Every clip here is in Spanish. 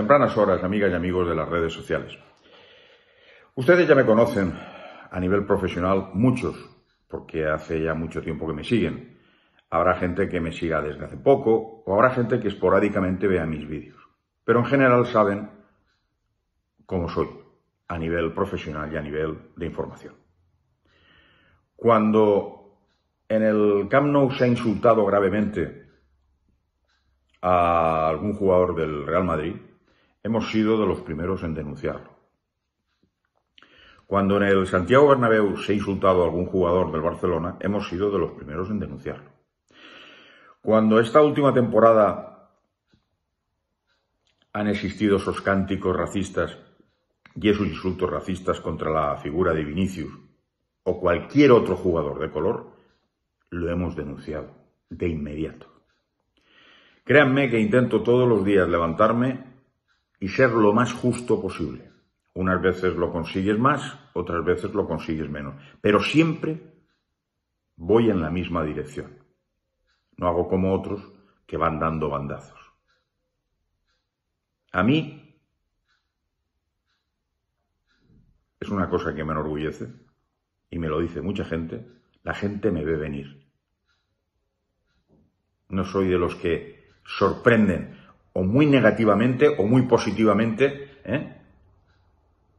Tempranas horas, amigas y amigos de las redes sociales. Ustedes ya me conocen a nivel profesional, muchos, porque hace ya mucho tiempo que me siguen. Habrá gente que me siga desde hace poco o habrá gente que esporádicamente vea mis vídeos. Pero en general saben cómo soy a nivel profesional y a nivel de información. Cuando en el Camp Nou se ha insultado gravemente a algún jugador del Real Madrid, hemos sido de los primeros en denunciarlo. Cuando en el Santiago Bernabéu se ha insultado a algún jugador del Barcelona, hemos sido de los primeros en denunciarlo. Cuando esta última temporada han existido esos cánticos racistas y esos insultos racistas contra la figura de Vinicius o cualquier otro jugador de color, lo hemos denunciado de inmediato. Créanme que intento todos los días levantarme y ser lo más justo posible. Unas veces lo consigues más, otras veces lo consigues menos, pero siempre voy en la misma dirección. No hago como otros que van dando bandazos. A mí es una cosa que me enorgullece y me lo dice mucha gente, la gente me ve venir. No soy de los que sorprenden o muy negativamente o muy positivamente, ¿eh?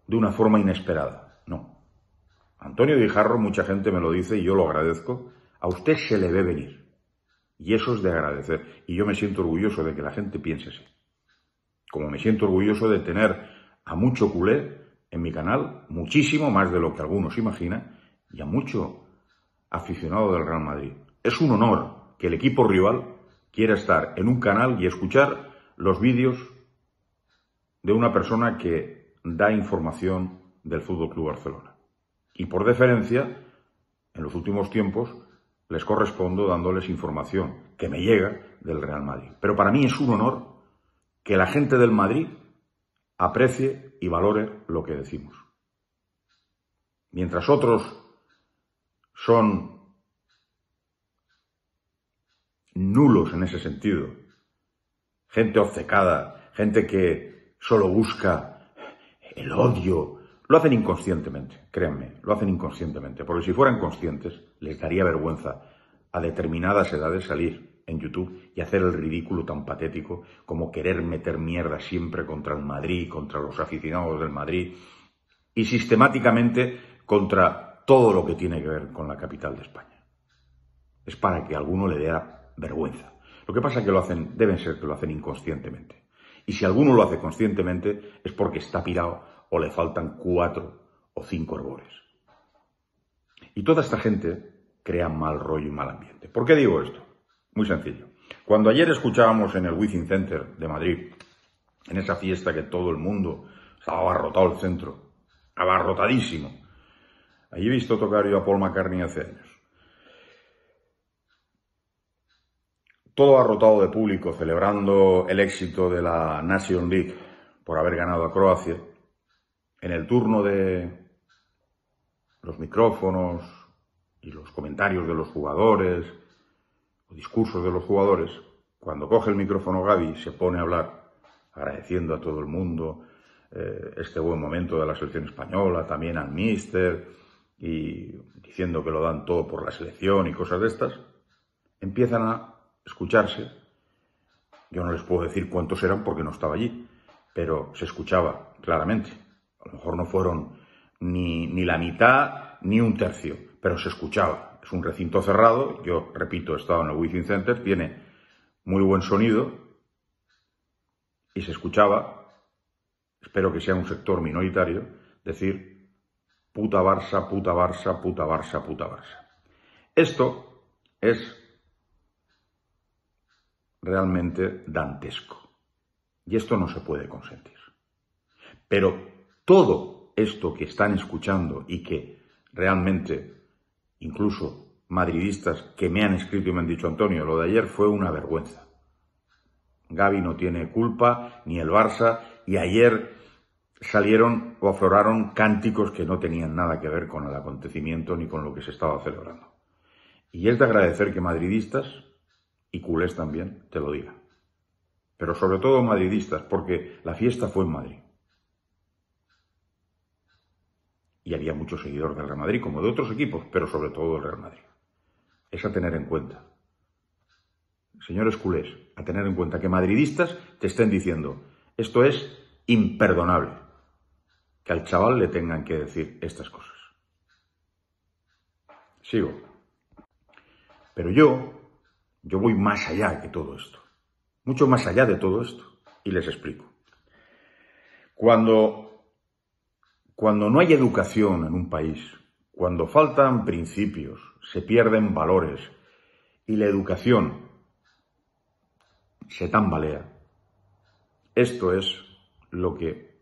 de una forma inesperada. No. Antonio Guijarro, mucha gente me lo dice y yo lo agradezco, a usted se le ve venir. Y eso es de agradecer. Y yo me siento orgulloso de que la gente piense así. Como me siento orgulloso de tener a mucho culé en mi canal, muchísimo más de lo que algunos imaginan, y a mucho aficionado del Real Madrid. Es un honor que el equipo rival quiera estar en un canal y escuchar los vídeos de una persona que da información del Fútbol Club Barcelona. Y por deferencia, en los últimos tiempos les correspondo dándoles información que me llega del Real Madrid. Pero para mí es un honor que la gente del Madrid aprecie y valore lo que decimos. Mientras otros son nulos en ese sentido gente obcecada, gente que solo busca el odio. Lo hacen inconscientemente, créanme, lo hacen inconscientemente, porque si fueran conscientes les daría vergüenza a determinadas edades salir en YouTube y hacer el ridículo tan patético como querer meter mierda siempre contra el Madrid, contra los aficionados del Madrid y sistemáticamente contra todo lo que tiene que ver con la capital de España. Es para que alguno le dé vergüenza. Lo que pasa es que lo hacen, deben ser que lo hacen inconscientemente. Y si alguno lo hace conscientemente es porque está pirado o le faltan cuatro o cinco herbores. Y toda esta gente crea mal rollo y mal ambiente. ¿Por qué digo esto? Muy sencillo. Cuando ayer escuchábamos en el Within Center de Madrid, en esa fiesta que todo el mundo estaba abarrotado el centro, abarrotadísimo, allí he visto tocar yo a Paul McCartney hace años. todo rotado de público celebrando el éxito de la Nation League por haber ganado a Croacia, en el turno de los micrófonos y los comentarios de los jugadores, o discursos de los jugadores, cuando coge el micrófono Gaby se pone a hablar agradeciendo a todo el mundo eh, este buen momento de la selección española, también al míster y diciendo que lo dan todo por la selección y cosas de estas, empiezan a escucharse. Yo no les puedo decir cuántos eran porque no estaba allí, pero se escuchaba claramente. A lo mejor no fueron ni, ni la mitad ni un tercio, pero se escuchaba. Es un recinto cerrado, yo repito, he estado en el Wizzing Center, tiene muy buen sonido y se escuchaba, espero que sea un sector minoritario, decir puta Barça, puta Barça, puta Barça, puta Barça. Esto es realmente dantesco. Y esto no se puede consentir. Pero todo esto que están escuchando y que realmente incluso madridistas que me han escrito y me han dicho, Antonio, lo de ayer fue una vergüenza. Gaby no tiene culpa, ni el Barça, y ayer salieron o afloraron cánticos que no tenían nada que ver con el acontecimiento ni con lo que se estaba celebrando. Y es de agradecer que madridistas, y culés también, te lo diga. Pero sobre todo madridistas, porque la fiesta fue en Madrid. Y había muchos seguidores del Real Madrid, como de otros equipos, pero sobre todo del Real Madrid. Es a tener en cuenta. Señores culés, a tener en cuenta que madridistas te estén diciendo, esto es imperdonable, que al chaval le tengan que decir estas cosas. Sigo. Pero yo, yo voy más allá que todo esto, mucho más allá de todo esto, y les explico. Cuando, cuando no hay educación en un país, cuando faltan principios, se pierden valores y la educación se tambalea, esto es lo que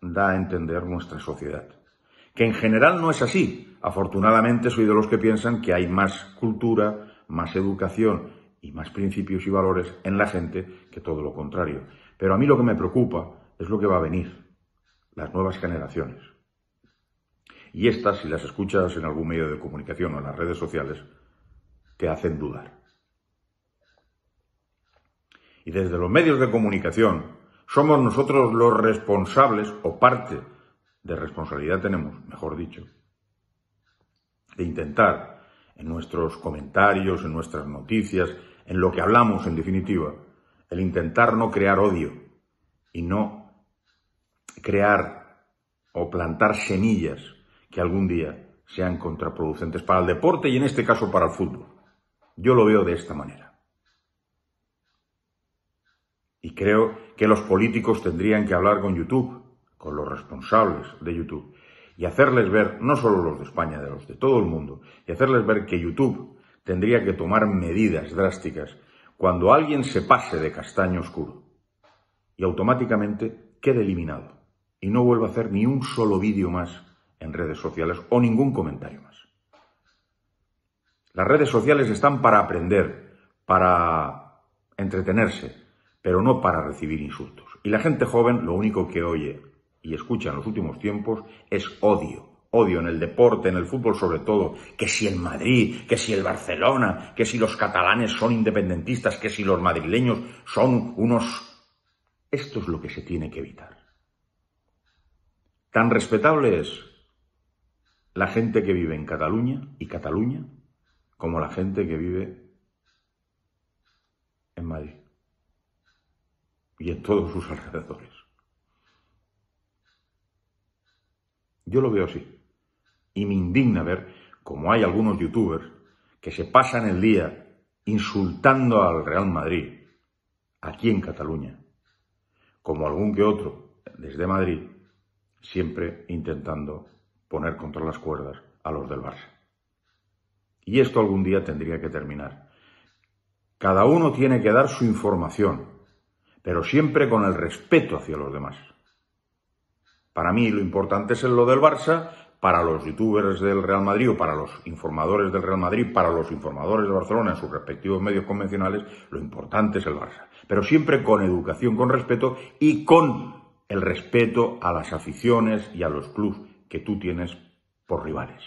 da a entender nuestra sociedad. Que en general no es así. Afortunadamente soy de los que piensan que hay más cultura, más educación y más principios y valores en la gente que todo lo contrario. Pero a mí lo que me preocupa es lo que va a venir, las nuevas generaciones. Y estas, si las escuchas en algún medio de comunicación o en las redes sociales, te hacen dudar. Y desde los medios de comunicación somos nosotros los responsables, o parte de responsabilidad tenemos, mejor dicho, de intentar en nuestros comentarios, en nuestras noticias, en lo que hablamos en definitiva. El intentar no crear odio y no crear o plantar semillas que algún día sean contraproducentes para el deporte y en este caso para el fútbol. Yo lo veo de esta manera. Y creo que los políticos tendrían que hablar con YouTube, con los responsables de YouTube, y hacerles ver, no solo los de España, de los de todo el mundo, y hacerles ver que YouTube tendría que tomar medidas drásticas cuando alguien se pase de castaño oscuro y automáticamente quede eliminado y no vuelva a hacer ni un solo vídeo más en redes sociales o ningún comentario más. Las redes sociales están para aprender, para entretenerse, pero no para recibir insultos. Y la gente joven lo único que oye y escucha en los últimos tiempos es odio. Odio en el deporte, en el fútbol sobre todo, que si el Madrid, que si el Barcelona, que si los catalanes son independentistas, que si los madrileños son unos... Esto es lo que se tiene que evitar. Tan respetable es la gente que vive en Cataluña y Cataluña como la gente que vive en Madrid y en todos sus alrededores. Yo lo veo así. Y me indigna ver como hay algunos youtubers que se pasan el día insultando al Real Madrid, aquí en Cataluña, como algún que otro desde Madrid, siempre intentando poner contra las cuerdas a los del Barça. Y esto algún día tendría que terminar. Cada uno tiene que dar su información, pero siempre con el respeto hacia los demás. Para mí lo importante es lo del Barça, para los youtubers del Real Madrid o para los informadores del Real Madrid, para los informadores de Barcelona en sus respectivos medios convencionales, lo importante es el Barça. Pero siempre con educación, con respeto y con el respeto a las aficiones y a los clubes que tú tienes por rivales.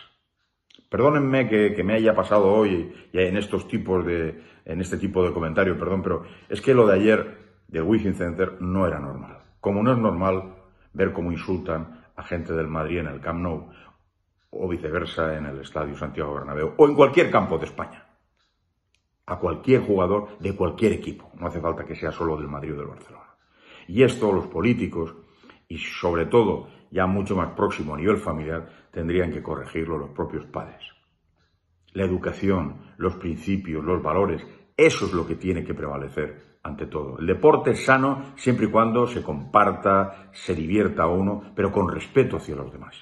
Perdónenme que, me haya pasado hoy en estos tipos de, en este tipo de comentario, perdón, pero es que lo de ayer de Wizzing Center no era normal. Como no es normal, ver cómo insultan a gente del Madrid en el Camp Nou o viceversa en el Estadio Santiago Bernabéu o en cualquier campo de España. A cualquier jugador de cualquier equipo. No hace falta que sea solo del Madrid o del Barcelona. Y esto los políticos y sobre todo ya mucho más próximo a nivel familiar tendrían que corregirlo los propios padres. La educación, los principios, los valores, eso es lo que tiene que prevalecer ante todo. El deporte es sano siempre y cuando se comparta, se divierta a uno, pero con respeto hacia los demás.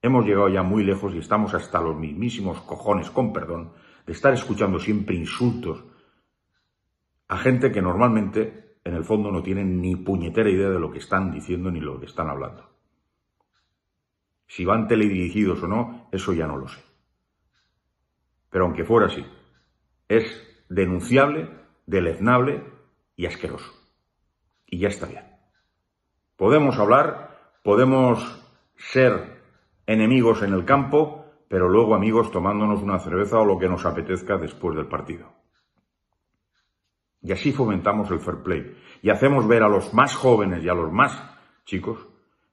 Hemos llegado ya muy lejos y estamos hasta los mismísimos cojones, con perdón, de estar escuchando siempre insultos a gente que normalmente en el fondo no tienen ni puñetera idea de lo que están diciendo ni lo que están hablando. Si van teledirigidos o no, eso ya no lo sé. Pero aunque fuera así, es denunciable deleznable y asqueroso. Y ya está bien. Podemos hablar, podemos ser enemigos en el campo, pero luego amigos tomándonos una cerveza o lo que nos apetezca después del partido. Y así fomentamos el fair play y hacemos ver a los más jóvenes y a los más chicos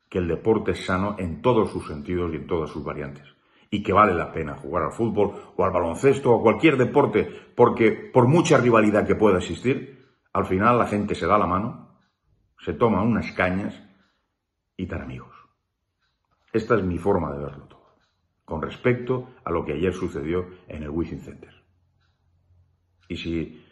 que el deporte es sano en todos sus sentidos y en todas sus variantes y que vale la pena jugar al fútbol o al baloncesto o a cualquier deporte, porque por mucha rivalidad que pueda existir, al final la gente se da la mano, se toma unas cañas y tan amigos. Esta es mi forma de verlo todo, con respecto a lo que ayer sucedió en el Wishing Center. Y si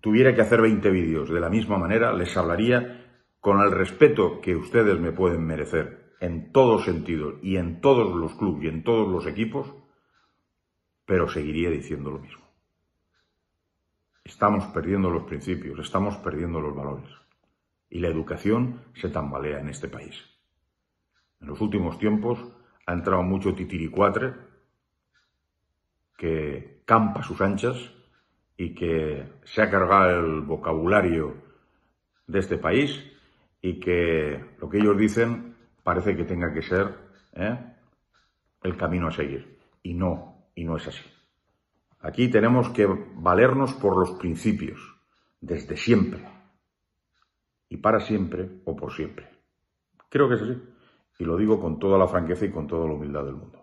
tuviera que hacer 20 vídeos de la misma manera, les hablaría con el respeto que ustedes me pueden merecer en todos sentidos y en todos los clubes y en todos los equipos, pero seguiría diciendo lo mismo. Estamos perdiendo los principios, estamos perdiendo los valores y la educación se tambalea en este país. En los últimos tiempos ha entrado mucho titiricuatre que campa sus anchas y que se ha cargado el vocabulario de este país y que lo que ellos dicen parece que tenga que ser ¿eh? el camino a seguir. Y no, y no es así. Aquí tenemos que valernos por los principios, desde siempre. Y para siempre o por siempre. Creo que es así. Y lo digo con toda la franqueza y con toda la humildad del mundo.